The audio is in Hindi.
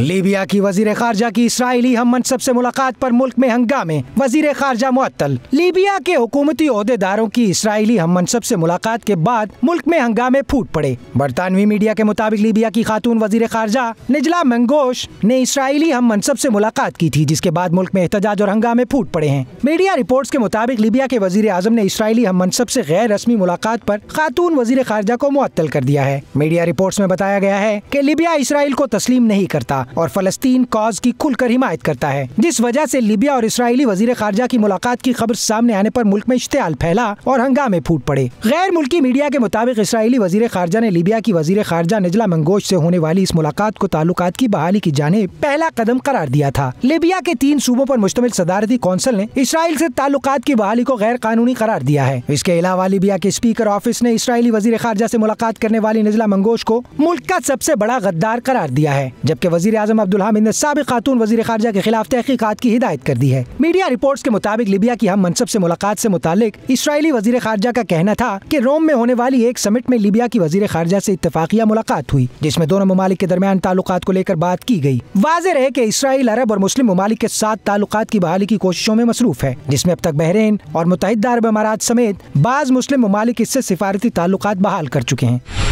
लीबिया की वजीर खारजा की इसराइली हम मनसब सबसे मुलाकात पर मुल्क में हंगामे वजीर खारजा मुअत्तल लीबिया के हुकूमती अहदेदारों की इसराइली हम मनसब सबसे मुलाकात के बाद मुल्क में हंगामे फूट पड़े बरतानवी मीडिया के मुताबिक लीबिया की खातून वजीर खारजा निजला मंगोश ने इसराइली हम मनसब सबसे मुलाकात की थी जिसके बाद मुल्क में एहतजाज और हंगामे फूट पड़े हैं मीडिया रिपोर्ट के मुताबिक लीबिया के वजीर आजम ने इसराइली हम मनसब ऐसी गैर रस्मी मुलाकात आरोप खातून वजीर खारजा को मुअत्तल कर दिया है मीडिया रिपोर्ट में बताया गया है की लीबिया इसराइल को तस्लीम नहीं करता और फलस्तीन कॉज की खुलकर हिमायत करता है जिस वजह ऐसी लीबिया और इसराइली वजीर खारजा की मुलाकात की खबर सामने आने आरोप मुल्क में इश्तेल फैला और हंगामे फूट पड़े गैर मुल्की मीडिया के मुताबिक इसराइली वजीर खारजा ने लीबिया की वजीर खारजा निजला मंगोश ऐसी होने वाली इस मुलाकात को ताल्लुक की बहाली की जाने पहला कदम करार दिया था लीबिया के तीन सूबों आरोप मुश्तमिल सदारती कौंसिल ने इसराइल ऐसी ताल्लुक की बहाली को गैर कानूनी करार दिया है इसके अलावा लीबिया के स्पीकर ऑफिस ने इसराइली वजीर खारजा ऐसी मुलाकात करने वाली निजला मंगोश को मुल्क का सबसे बड़ा गद्दार करार दिया है जबकि वजीर आजम अब्दुल हामिद ने सबक खातून वजी खारजा के खिलाफ तहकीकत की हिदायत कर दी है मीडिया रिपोर्ट के मुताबिक लिबिया की हम मनसब ऐसी मुलाकात ऐसी मुतालिक इसराइली वजीर खारजा का कहना था की रोम में होने वाली एक समिट में लिबिया की वजी खारजा ऐसी इतफाकिया मुलाकात हुई जिसमे दोनों ममालिक के दरमियान ताल्लुक को लेकर बात की गयी वाज रहे की इसराइल अरब और मुस्लिम ममालिक के साथ ताल्लुक की बहाली की कोशिशों में मसरूफ है जिसमे अब तक बहरेन और मुतहदा अरब अमारात समेत बाज मुस्लिम ममालिक इससे सिफारती ताल्लुक बहाल कर चुके हैं